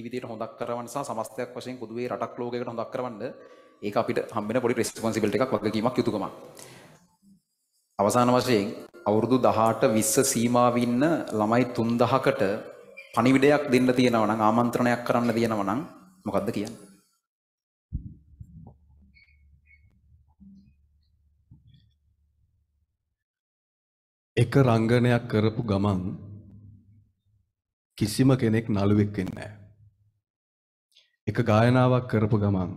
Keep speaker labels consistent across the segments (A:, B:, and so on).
A: ජීවිතයට හොඳක් කරවන්න සහ සමස්තයක් වශයෙන් පොදුවේ රටක් ලෝකයකට හොඳක් කරවන්න ඒක අපිට හම්බෙන පොඩි රෙස්පොන්සිබිලිටි එකක් වගකීමක් යුතුයකමක්. අවසාන වශයෙන් අවුරුදු 18 20 සීමාව ඉන්න ළමයි 3000කට පණිවිඩයක් දෙන්න තියෙනවා නම් ආමන්ත්‍රණයක් කරන්න තියෙනවා නම් මොකද්ද කියන්නේ? එක රංගනයක් කරපු ගමන් කිසිම කෙනෙක් නළුවෙක් වෙන්නේ නැහැ. එක ගායනාවක් කරපු ගමන්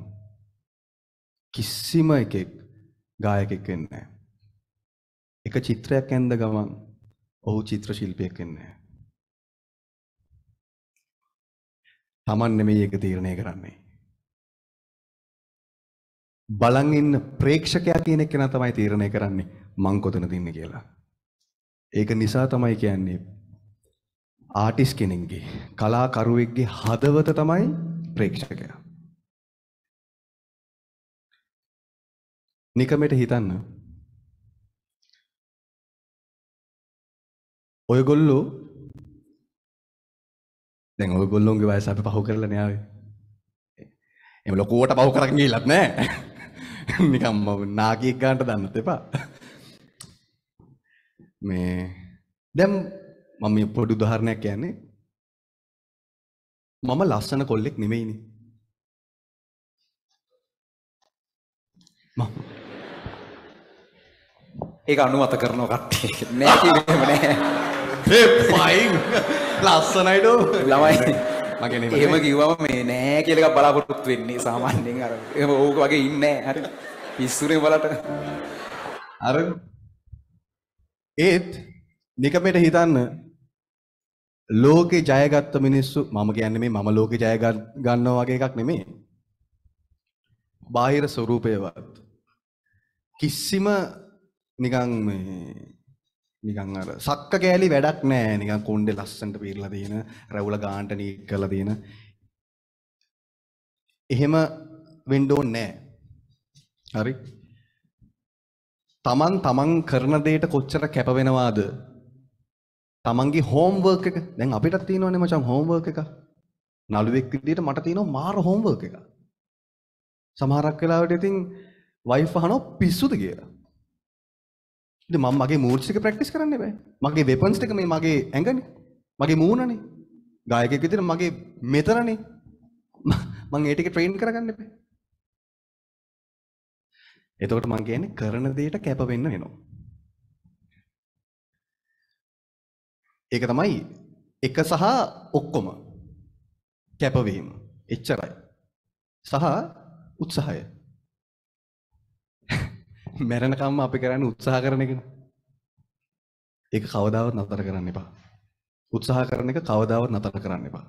A: කිසිම එකෙක් ගායකෙක් වෙන්නේ එක චිත්‍රයක් ඇඳ ගමන් ඔහු චිත්‍ර ශිල්පියෙක් වෙන්නේ තමන් නෙමෙයි ඒක තීරණය කරන්නේ. බලන් ඉන්න ප්‍රේක්ෂකයා කියන එක තමයි තීරණය කරන්නේ මං කොතනද ඉන්නේ කියලා. ඒක නිසා තමයි කියන්නේ ආටිස් කෙනෙක්ගේ කලාකරුවෙක්ගේ හදවත තමයි ප්‍රේක්ෂකයා. නිකමට හිතන්න. ඔයගොල්ලෝ දැන් ඔයගොල්ලොන්ගේ වයස අපි පහු කරලා නෑ ආවේ. එහම ලොකුවට පහු කරගෙන ගිහිල්ලත් නෑ. නිකන් නාකියෙක් ගන්නට දන්නත් එපා. මේ දැන් මම පොඩි උදාහරණයක් කියන්නේ මම ලස්සන කොල්ලෙක් නෙමෙයිනේ. මම ඒක අනුමත කරනවා කට්ටිය. නෑ කිව්වෙම නෑ. ඒ පයින් ලස්සනයිඩෝ ළමයි මගේ නෙමෙයි. එහෙම කිව්වම මේ නෑ කියලා එකක් බලාපොරොත්තු වෙන්නේ සාමාන්‍යයෙන් අර. එහෙම ඕක වගේ ඉන්නේ නෑ. හරි. පිස්සුනේ බලට. අර ඒත් නිකමෙට හිතන්න ලෝකෙ ජයගත්ත මිනිස්සු මම කියන්නේ මේ මම ලෝකෙ ජය ගන්නවා වගේ එකක් නෙමෙයි. බාහිර ස්වરૂපයවත් කිසිම නිකන් මේ නිකන් අර සක්ක කෑලි වැඩක් නෑ නිකන් කොණ්ඩේ ලස්සනට පීරලා තියෙන රැවුල ගානට නීට් කරලා තියෙන එහෙම වෙන්න ඕනේ නෑ හරි තමන් තමන් කරන දේට කොච්චර කැප වෙනවාද තමන්ගේ හෝම්වර්ක් එක දැන් අපිටත් තියෙනවනේ මචං හෝම්වර්ක් එක. නළුවෙක් විදියට මට තියෙනවා මාර හෝම්වර්ක් එක. සමහරක් වෙලාවට ඉතින් වයිෆ් අහනවා පිස්සුද කියලා. ඉතින් මම මගේ මූඩ්ස් එක ප්‍රැක්ටිස් කරන්න බෑ. මගේ වෙපන්ස් එක මේ මගේ ඇඟනේ. මගේ මූණනේ. ගායකයෙක් විදියට මගේ මෙතනනේ. මම ඒ ටික ට්‍රේන් කරගන්න බෑ. එතකොට මම කියන්නේ කරන දෙයට කැප වෙන්න වෙනවා. ඒක තමයි එක සහ ඔක්කොම කැපවීම එච්චරයි සහ උත්සාහය මැරෙනකම්ම අපි කරන්නේ උත්සාහ කරන එකනේ ඒක කවදාවත් නතර කරන්න එපා උත්සාහ කරන එක කවදාවත් නතර කරන්න එපා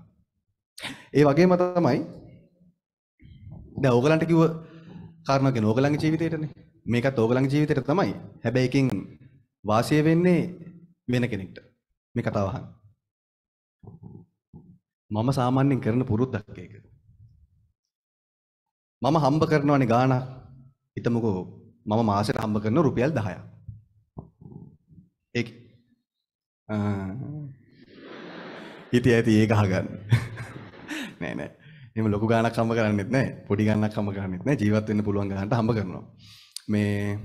A: ඒ වගේම තමයි දැන් ඕගලන්ට කිව්ව කාරණා කියන ඕගලන්ගේ ජීවිතේටනේ මේකත් ඕගලන්ගේ ජීවිතේට තමයි හැබැයි එකෙන් වාසිය වෙන්නේ වෙන කෙනෙක්ට මේ කතාව අහන්න. මම සාමාන්‍යයෙන් කරන පුරුද්දක් ඒක. මම හම්බ කරනවනේ ගාණක්. හිතමුකෝ මම මාසෙට හම්බ කරන රුපියල් 10ක්. ඒක හිතේ ඇති ඒක අහගන්න. නෑ නෑ. එහෙම ලොකු ගාණක් හම්බ කරන්නෙත් නෑ. පොඩි ගාණක් හම්බ කරන්නෙත් නෑ. ජීවත් වෙන්න පුළුවන් ගාණට හම්බ කරනවා. මේ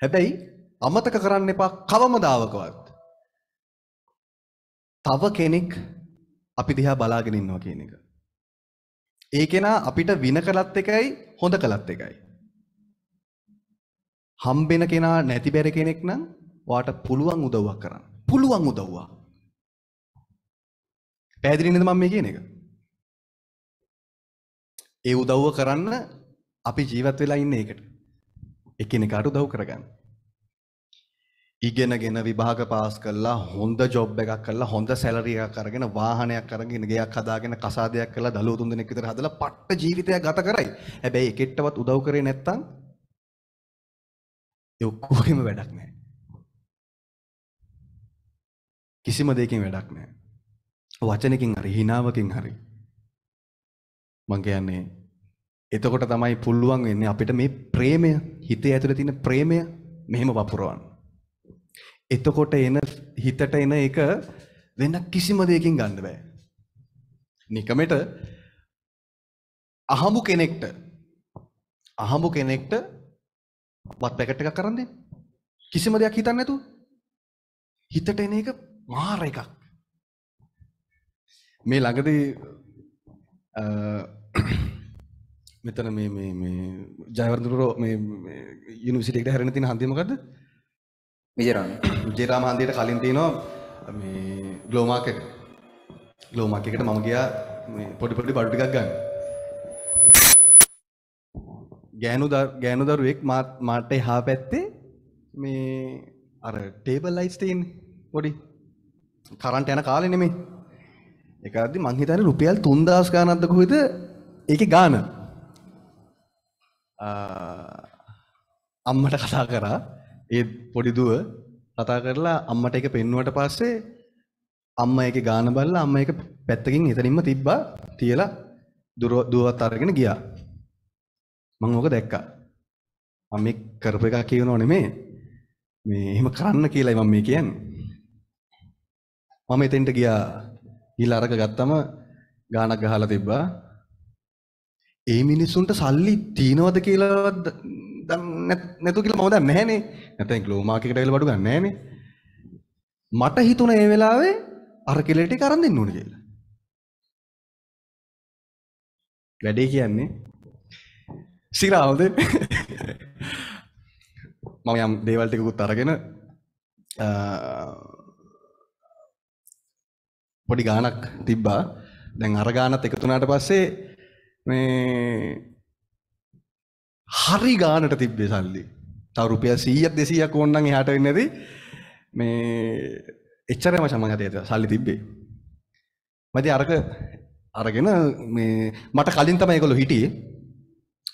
A: හැබැයි අමතක කරන්න එපා කවමදාවකවත් තව කෙනෙක් අපි දිහා බලාගෙන ඉන්නවා කියන එක. ඒ කෙනා අපිට වින කළත් එකයි හොඳ කළත් එකයි. හම්බෙන කෙනා නැති බැරි කෙනෙක් නම් වාට පුළුවන් උදව්වක් කරන්න. පුළුවන් උදව්වක්. පැහැදිලි නේද මම මේ කියන එක? ඒ උදව්ව කරන්න අපි ජීවත් වෙලා ඉන්නේ ඒකට. එකිනෙකාට උදව් කරගන්න. ඉගෙනගෙන විභාග පාස් කරලා හොඳ ජොබ් එකක් කරලා හොඳ සැලරි එකක් අරගෙන වාහනයක් අරගෙන ගෙයක් හදාගෙන කසාදයක් කරලා දළුවෝ තුන් දෙනෙක් විතර හදලා පට්ට ජීවිතයක් ගත කරයි. හැබැයි එකෙක්ටවත් උදව් කරේ නැත්තම් ඒ ඔක්කොගෙම වැඩක් නැහැ. කිසිම දෙයකින් වැඩක් නැහැ. වචනකින් හරි හිනාවකින් හරි මං කියන්නේ එතකොට තමයි පුළුවන් වෙන්නේ අපිට මේ ප්‍රේමය හිතේ ඇතුලේ තියෙන ප්‍රේමය මෙහෙම වපුරවන්න. එතකොට එන හිතට එන එක වෙන කිසිම දෙයකින් ගන්න බෑ. නිකමෙට අහඹු කෙනෙක්ට අහඹු කෙනෙක්ට වත් පැකට් එකක් කරන් දෙන්න. කිසිම දෙයක් හිතන්නේ නැතුව. හිතට එන එක මාර එකක්. මේ ළඟදී මෙතන මේ මේ මේ ජයවර්ධනපුර මේ යුනිවර්සිටි එකට හැරෙන තියෙන හන්දිය මොකද්ද? විජරාම විජේරාම හන්දියට කලින් තියෙනවා මේ ග්ලෝ මාකට් ග්ලෝ මාකට් එකට මම ගියා මේ පොඩි පොඩි බඩු ටිකක් ගන්න. ගෑනු ගෑනු දරුවෙක් මාට එහා පැත්තේ මේ අර ටේබල් ලයිට්ස් තියෙන්නේ පොඩි කරන්ට් යන කාලේ නෙමෙයි. ඒකද්දි මං හිතන්නේ රුපියල් 3000 ගානක්ද කොහෙද ඒකේ ගාන. අම්මට කතා කරා ඒ පොඩි දුව කතා කරලා අම්මට ඒක පෙන්නුවට පස්සේ අම්මා ඒකේ ගාන බලලා අම්මා ඒක පැත්තකින් එතනින්ම තිබ්බා තියලා දුවත් අරගෙන ගියා. මම ඕක දැක්කා. මම මේ කරපු එක කියනෝ නෙමේ. මේ එහෙම කරන්න කියලායි මම මේ කියන්නේ. මම එතෙන්ට ගියා. ඊළඟ අරක ගත්තම ගානක් ගහලා තිබ්බා. ඒ මිනිස්සුන්ට සල්ලි තියනවද කියලාවත් නැතු කියලා මම දැන් නැහනේ. නැත්නම් ග්ලෝබල් මාකට් එකට ඇවිල්ලා බඩු ගන්න නැහනේ. මට හිතුණා ඒ වෙලාවේ අර කෙලෙට ටික අරන් දෙන්න ඕනේ කියලා. වැඩේ කියන්නේ සිරාවද මම යම් දේවල් ටිකකුත් අරගෙන පොඩි ගානක් තිබ්බා දැන් අර ගානත් එකතුනාට පස්සේ මේ හරි ගානට තිබ්බේ සල්ලි. තව රුපියල් 100ක් 200ක් ඕනනම් එහාට වෙන්නේ නැති මේ එච්චරම සමන් හදේ සල්ලි තිබ්බේ. මදී අරක අරගෙන මේ මට කලින් තමයි ඒගොල්ලෝ හිටියේ.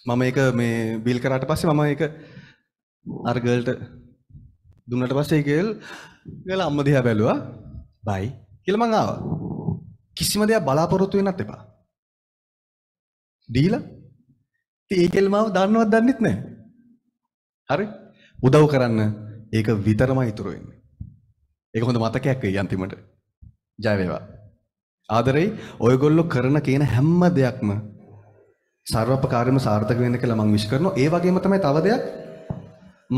A: මම ඒක මේ බිල් කරාට පස්සේ මම ඒක අර ගර්ල්ට දුන්නට පස්සේ ඒ ගර්ල් ගල අම්ම දිහා බැලුවා. බයි කියලා මං ආවා. කිසිම දෙයක් බලාපොරොත්තු වෙන්නත් එපා. දීලා ඉතින් ඒකෙල් මාව දාන්නවත් දන්නෙත් නැහැ. හරි? උදව් කරන්න ඒක විතරමයි ඉතුරු වෙන්නේ. ඒක හොඳ මතකයක් වෙයි අන්තිමට. ජය වේවා. ආදරේ ඔයගොල්ලෝ කරන කියන හැම දෙයක්ම ਸਰවපකාරීම සාර්ථක වෙන්න කියලා මම විශ් කරනවා. ඒ වගේම තමයි තව දෙයක්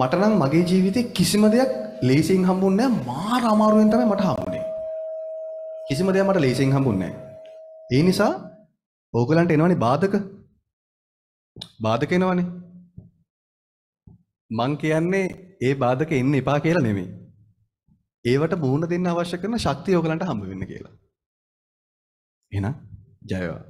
A: මට නම් මගේ ජීවිතේ කිසිම දෙයක් ලේසියෙන් හම්බුන්නේ නැහැ. මාර අමාරුවෙන් තමයි මට හම්බුනේ. කිසිම දෙයක් මට ලේසියෙන් හම්බුන්නේ නැහැ. ඒ නිසා ඕගලන්ට එනවනේ බාධක බාධකෙනවනේ මං කියන්නේ ඒ බාධක එන්න එපා කියලා නෙමෙයි. ඒවට මුහුණ දෙන්න අවශ්‍ය කරන ශක්තිය ඔයගලන්ට හම්බ වෙන්න කියලා. එහෙනම් ජයවා.